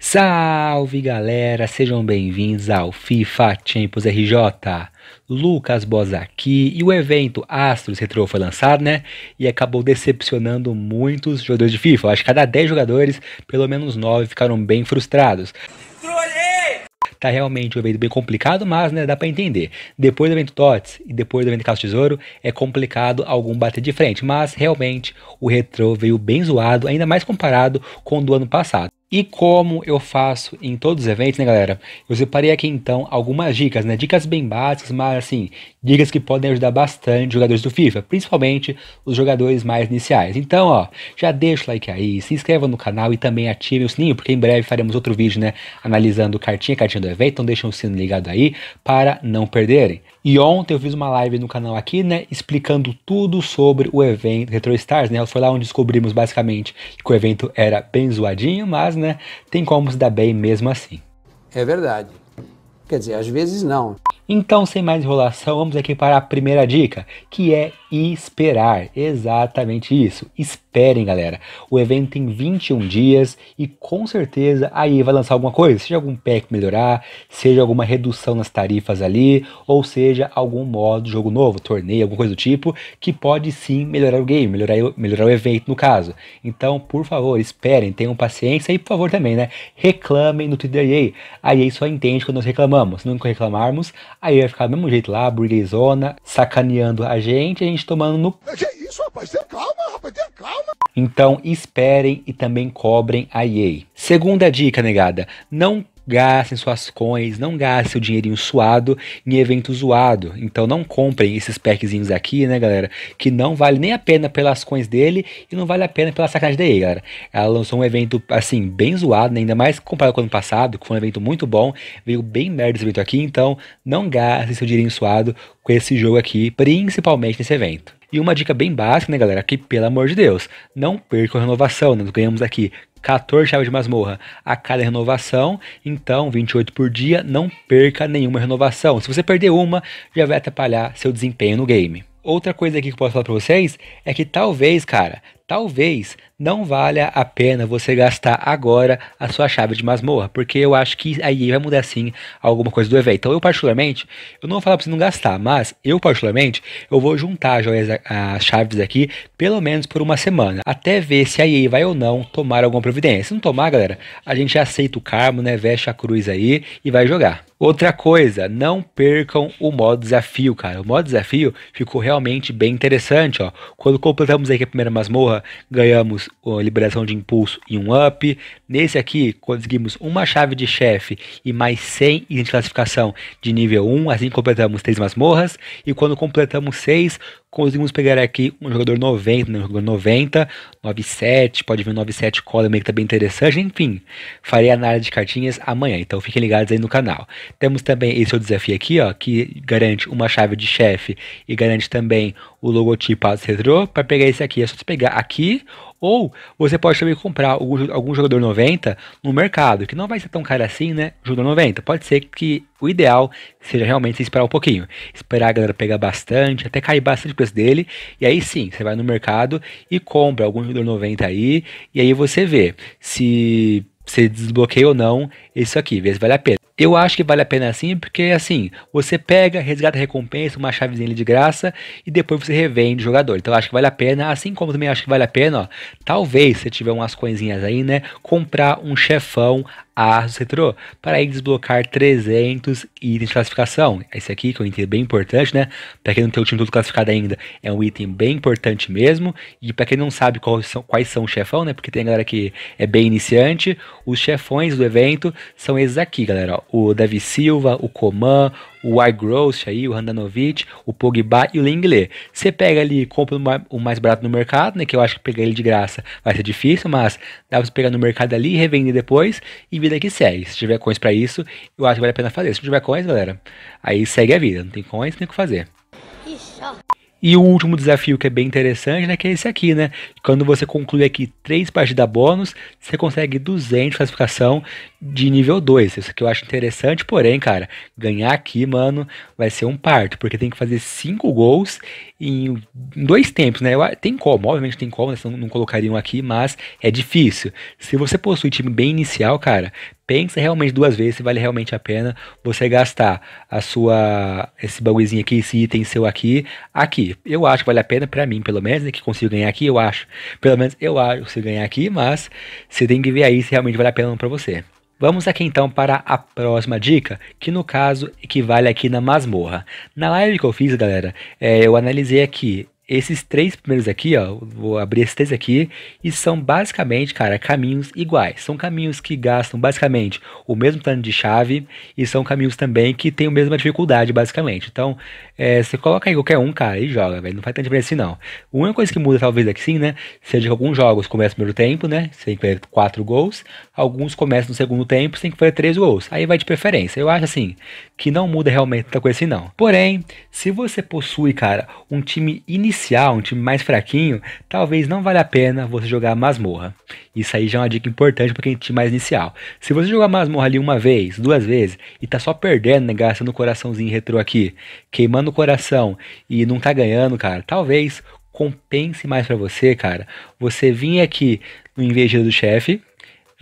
Salve galera, sejam bem-vindos ao FIFA Champions RJ. Lucas Boza aqui e o evento Astros Retro foi lançado, né? E acabou decepcionando muitos jogadores de FIFA. Eu acho que cada 10 jogadores, pelo menos 9 ficaram bem frustrados tá realmente um evento bem complicado, mas né, dá para entender. Depois do evento TOTS e depois do evento Caso Tesouro, é complicado algum bater de frente, mas realmente o retrô veio bem zoado, ainda mais comparado com o do ano passado. E como eu faço em todos os eventos, né, galera? Eu separei aqui então algumas dicas, né? Dicas bem básicas, mas assim, dicas que podem ajudar bastante jogadores do FIFA, principalmente os jogadores mais iniciais. Então, ó, já deixa o like aí, se inscreva no canal e também ative o sininho, porque em breve faremos outro vídeo, né, analisando cartinha, cartinha do evento, então deixa o sino ligado aí para não perderem. E ontem eu fiz uma live no canal aqui, né, explicando tudo sobre o evento RetroStars, né? Foi lá onde descobrimos basicamente que o evento era bem zoadinho, mas, né, tem como se dar bem mesmo assim. É verdade. Quer dizer, às vezes não. Então, sem mais enrolação, vamos aqui para a primeira dica, que é esperar. Exatamente isso. Esperem, galera. O evento tem 21 dias e com certeza aí vai lançar alguma coisa, seja algum pack melhorar, seja alguma redução nas tarifas ali, ou seja, algum modo, jogo novo, torneio, alguma coisa do tipo, que pode sim melhorar o game, melhorar, melhorar o evento no caso. Então, por favor, esperem, tenham paciência e por favor também, né? Reclamem no Twitter EA. A EA só entende quando nós reclamamos. Se não reclamarmos, aí vai ficar do mesmo jeito lá, burguesona, sacaneando a gente, a gente gente tomando no. É, que é isso, rapaz? Tenha calma, rapaz, tenha calma. Então esperem e também cobrem a EA. Segunda dica, negada: não gastem suas coins, não gastem o dinheirinho suado em evento zoado. Então não comprem esses packzinhos aqui, né, galera? Que não vale nem a pena pelas coins dele e não vale a pena pela sacanagem da galera. Ela lançou um evento, assim, bem zoado, né? ainda mais comparado com o ano passado, que foi um evento muito bom. Veio bem merda esse evento aqui, então não gastem seu dinheirinho suado com esse jogo aqui, principalmente nesse evento. E uma dica bem básica, né, galera? Que, pelo amor de Deus, não percam a renovação, né? Nós ganhamos aqui 14 chaves de masmorra a cada renovação, então 28 por dia, não perca nenhuma renovação. Se você perder uma, já vai atrapalhar seu desempenho no game. Outra coisa aqui que eu posso falar pra vocês é que talvez, cara, talvez não valha a pena você gastar agora a sua chave de masmorra, porque eu acho que aí vai mudar sim alguma coisa do evento. Então eu particularmente, eu não vou falar pra você não gastar, mas eu particularmente, eu vou juntar as, joias, as chaves aqui pelo menos por uma semana, até ver se a vai ou não tomar alguma providência. Se não tomar, galera, a gente aceita o carmo, né, veste a cruz aí e vai jogar. Outra coisa, não percam o modo desafio, cara. O modo desafio ficou realmente bem interessante, ó. Quando completamos aqui a primeira masmorra, ganhamos a liberação de impulso em um up, Nesse aqui, conseguimos uma chave de chefe e mais 100 em de classificação de nível 1, assim completamos 3 masmorras, e quando completamos 6, conseguimos pegar aqui um jogador 90, né, um jogador 90, 97, pode vir 97 cola que tá bem interessante, enfim, farei análise de cartinhas amanhã, então fiquem ligados aí no canal. Temos também esse outro desafio aqui, ó, que garante uma chave de chefe e garante também o logotipo as retrô, para pegar esse aqui é só você pegar aqui ou você pode também comprar algum jogador 90 no mercado, que não vai ser tão caro assim, né? Jogador 90. Pode ser que o ideal seja realmente você esperar um pouquinho. Esperar a galera pegar bastante, até cair bastante o preço dele. E aí sim, você vai no mercado e compra algum jogador 90 aí. E aí você vê se você desbloqueia ou não isso aqui, vê se vale a pena. Eu acho que vale a pena assim, porque assim, você pega, resgata recompensa, uma chavezinha de graça e depois você revende o jogador. Então acho que vale a pena, assim como também acho que vale a pena, ó, talvez se tiver umas coisinhas aí, né, comprar um chefão Arsus retro para aí desbloquear 300 itens de classificação. Esse aqui que é um item bem importante, né? Para quem não tem o time todo classificado ainda, é um item bem importante mesmo. E para quem não sabe quais são, quais são os chefão, né? Porque tem galera que é bem iniciante, os chefões do evento são esses aqui, galera. Ó o Davi Silva, o Coman, o Wygross aí, o Handanovic, o Pogba e o Lenglet. Você pega ali e compra o mais barato no mercado, né? Que eu acho que pegar ele de graça vai ser difícil, mas dá pra você pegar no mercado ali, revender depois e vida que segue. Se tiver coins para isso, eu acho que vale a pena fazer. Se não tiver coins, galera, aí segue a vida. Não tem coins, não tem o que fazer. Ixi, ó. E o último desafio que é bem interessante, né, que é esse aqui, né? Quando você conclui aqui três partidas bônus, você consegue 200 de classificação de nível 2. Isso que eu acho interessante, porém, cara, ganhar aqui, mano, vai ser um parto, porque tem que fazer cinco gols em dois tempos, né? Tem como, obviamente tem como, né? Não, não colocariam aqui, mas é difícil. Se você possui time bem inicial, cara, pensa realmente duas vezes se vale realmente a pena você gastar a sua esse bagulhozinho aqui, esse item seu aqui, aqui. Eu acho que vale a pena para mim, pelo menos, né, que consigo ganhar aqui, eu acho. Pelo menos eu acho que consigo ganhar aqui, mas você tem que ver aí se realmente vale a pena para você. Vamos aqui então para a próxima dica, que no caso equivale aqui na masmorra. Na live que eu fiz, galera, é, eu analisei aqui esses três primeiros aqui, ó, vou abrir esses três aqui, e são basicamente, cara, caminhos iguais. São caminhos que gastam basicamente o mesmo tanto de chave e são caminhos também que têm a mesma dificuldade, basicamente. Então, é, você coloca aí qualquer um, cara, e joga, velho. Não faz tanta diferença assim, não. A única coisa que muda, talvez, aqui sim, né, seja que alguns jogos começam no primeiro tempo, né, você tem que fazer quatro gols, alguns começam no segundo tempo, você tem que fazer três gols. Aí vai de preferência. Eu acho, assim, que não muda realmente tanta coisa assim, não. Porém, se você possui, cara, um time inicial espacial, um time mais fraquinho, talvez não valha a pena você jogar masmorra. Isso aí já é uma dica importante para quem é time mais inicial. Se você jogar masmorra ali uma vez, duas vezes, e tá só perdendo, né, gastando o coraçãozinho retrô aqui, queimando o coração e não tá ganhando, cara, talvez compense mais para você, cara, você vir aqui no Inveja do Chefe,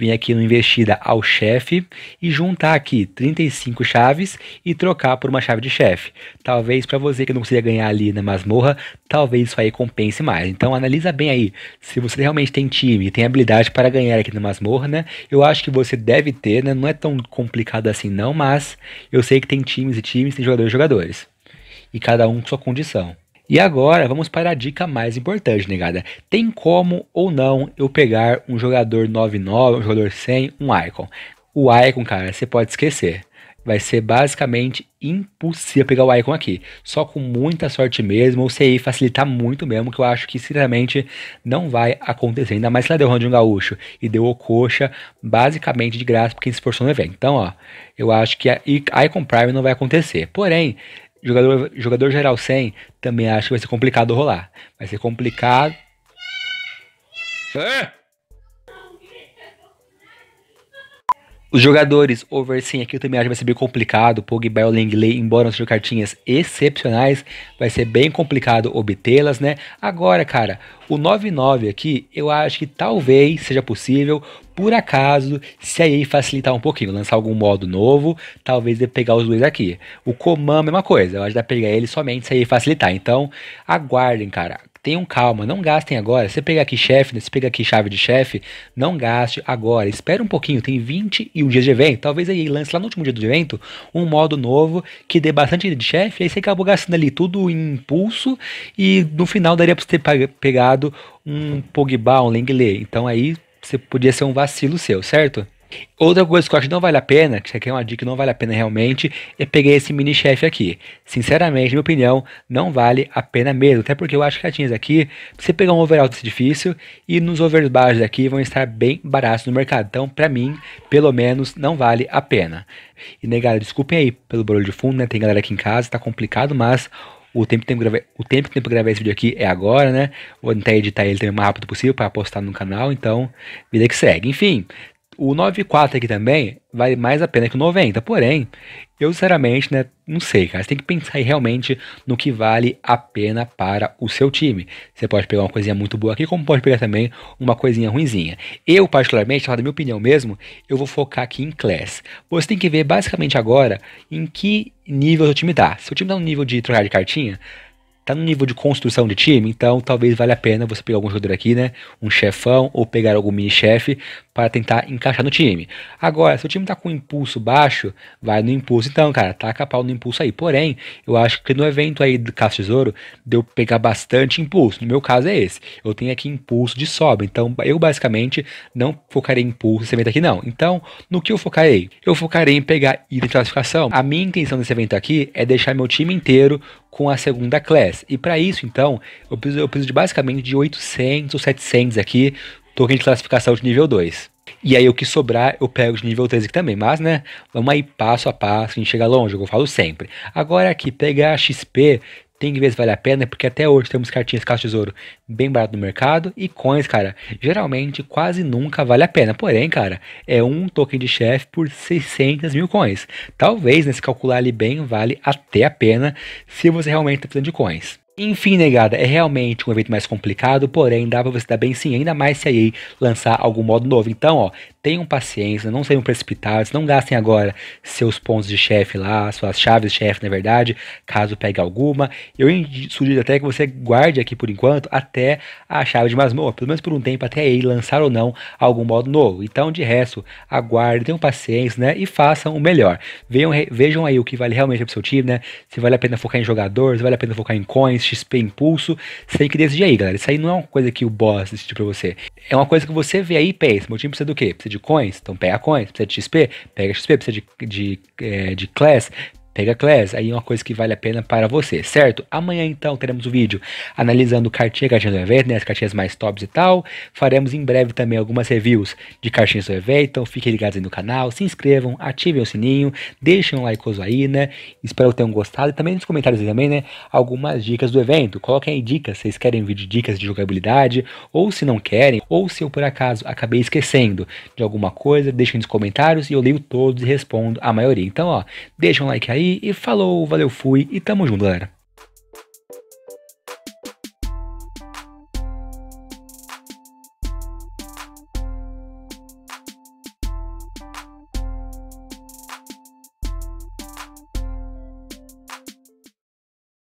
vir aqui no investida ao chefe e juntar aqui 35 chaves e trocar por uma chave de chefe. Talvez para você que não consiga ganhar ali na masmorra, talvez isso aí compense mais. Então analisa bem aí, se você realmente tem time e tem habilidade para ganhar aqui na masmorra, né? Eu acho que você deve ter, né? Não é tão complicado assim não, mas eu sei que tem times e times, tem jogadores e jogadores. E cada um com sua condição. E agora vamos para a dica mais importante, negada. Tem como ou não eu pegar um jogador 99, um jogador 100, um Icon? O Icon, cara, você pode esquecer. Vai ser basicamente impossível pegar o Icon aqui. Só com muita sorte mesmo, o CI facilitar muito mesmo, que eu acho que sinceramente não vai acontecer. Ainda mais se ela deu o de um gaúcho e deu o coxa basicamente de graça porque quem se esforçou no evento. Então, ó, eu acho que a Icon Prime não vai acontecer. Porém, Jogador, jogador geral 100, também acho que vai ser complicado rolar. Vai ser complicado. É! Os jogadores, sim aqui eu também acho que vai ser bem complicado. Pogba e o embora não sejam cartinhas excepcionais, vai ser bem complicado obtê-las, né? Agora, cara, o 99 aqui, eu acho que talvez seja possível, por acaso, se aí facilitar um pouquinho, lançar algum modo novo, talvez dê pegar os dois aqui. O Coman, mesma coisa, eu acho que dá pegar ele somente se aí facilitar. Então, aguardem, cara. Tenham calma, não gastem agora. Se pegar aqui chefe, né, você se pegar aqui chave de chefe, não gaste agora. Espera um pouquinho, tem 21 dias de evento. Talvez aí lance lá no último dia do evento um modo novo que dê bastante de chefe. Aí você acabou gastando ali tudo em impulso e no final daria para você ter pegado um Pogba, um Lenglet. Então aí você podia ser um vacilo seu, certo? Outra coisa que eu acho que não vale a pena, que isso aqui é uma dica que não vale a pena realmente, é pegar esse mini chefe aqui. Sinceramente, na minha opinião, não vale a pena mesmo. Até porque eu acho que as tinhas aqui, você pegar um overall desse difícil e nos overs baixos aqui vão estar bem baratos no mercado. Então, pra mim, pelo menos, não vale a pena. E né, desculpem aí pelo barulho de fundo, né? Tem galera aqui em casa, tá complicado, mas o tempo que tem o tempo que tem pra gravar esse vídeo aqui é agora, né? Vou tentar editar ele também o mais rápido possível para postar no canal, então vida que segue. Enfim, o 9,4 aqui também vale mais a pena que o 90. Porém, eu sinceramente, né, não sei, cara. Você tem que pensar aí realmente no que vale a pena para o seu time. Você pode pegar uma coisinha muito boa aqui, como pode pegar também uma coisinha ruimzinha. Eu, particularmente, na minha opinião mesmo, eu vou focar aqui em class. Você tem que ver basicamente agora em que nível o seu time está. Se o time tá no nível de trocar de cartinha, tá no nível de construção de time, então talvez valha a pena você pegar algum jogador aqui, né? Um chefão ou pegar algum mini-chefe para tentar encaixar no time. Agora, se o time tá com impulso baixo, vai no impulso então, cara, taca pau no impulso aí. Porém, eu acho que no evento aí do Caso Tesouro, deu pegar bastante impulso. No meu caso é esse. Eu tenho aqui impulso de sobra, então eu basicamente não focarei em impulso nesse evento aqui não. Então, no que eu focarei? Eu focarei em pegar item de classificação. A minha intenção nesse evento aqui é deixar meu time inteiro com a segunda class. E para isso, então, eu preciso, eu preciso de basicamente de 800 ou 700 aqui, token de classificação de nível 2. E aí o que sobrar eu pego de nível 13 aqui também, mas né, vamos aí passo a passo, a gente chega longe, eu falo sempre. Agora aqui, pegar XP, tem que ver se vale a pena, porque até hoje temos cartinhas caixa tesouro bem barato no mercado e coins, cara, geralmente quase nunca vale a pena. Porém, cara, é um token de chefe por 600 mil coins. Talvez, né, se calcular ali bem, vale até a pena se você realmente está precisando de coins. Enfim, negada, é realmente um evento mais complicado, porém dá pra você dar bem sim, ainda mais se a EA lançar algum modo novo. Então, ó, tenham paciência, não sejam precipitados, não gastem agora seus pontos de chefe lá, suas chaves de chefe, na verdade, caso pegue alguma. Eu sugiro até que você guarde aqui por enquanto até a chave de masmorra, pelo menos por um tempo, até a EA lançar ou não algum modo novo. Então, de resto, aguardem, tenham paciência, né, e façam o melhor. Vejam, vejam aí o que vale realmente pro seu time, né, se vale a pena focar em jogadores, se vale a pena focar em coins, XP Impulso, sei que desde aí, galera. Isso aí não é uma coisa que o boss decide pra você. É uma coisa que você vê aí e pensa: meu time precisa do quê? Precisa de coins? Então pega coins. Precisa de XP? Pega XP. Precisa de, de, é, de class? Pega Class, aí uma coisa que vale a pena para você, certo? Amanhã então teremos o um vídeo analisando cartinha, cartinha do evento, né, as cartinhas mais tops e tal. Faremos em breve também algumas reviews de cartinhas do evento, então fiquem ligados aí no canal, se inscrevam, ativem o sininho, deixem um like aí, né? Espero que tenham gostado e também nos comentários aí também, né, algumas dicas do evento. Coloquem aí dicas, vocês querem vídeo de dicas de jogabilidade ou se não querem, ou se eu por acaso acabei esquecendo de alguma coisa, deixem nos comentários e eu leio todos e respondo a maioria. Então, ó, deixem um like aí aí e falou, valeu, fui e tamo junto, galera.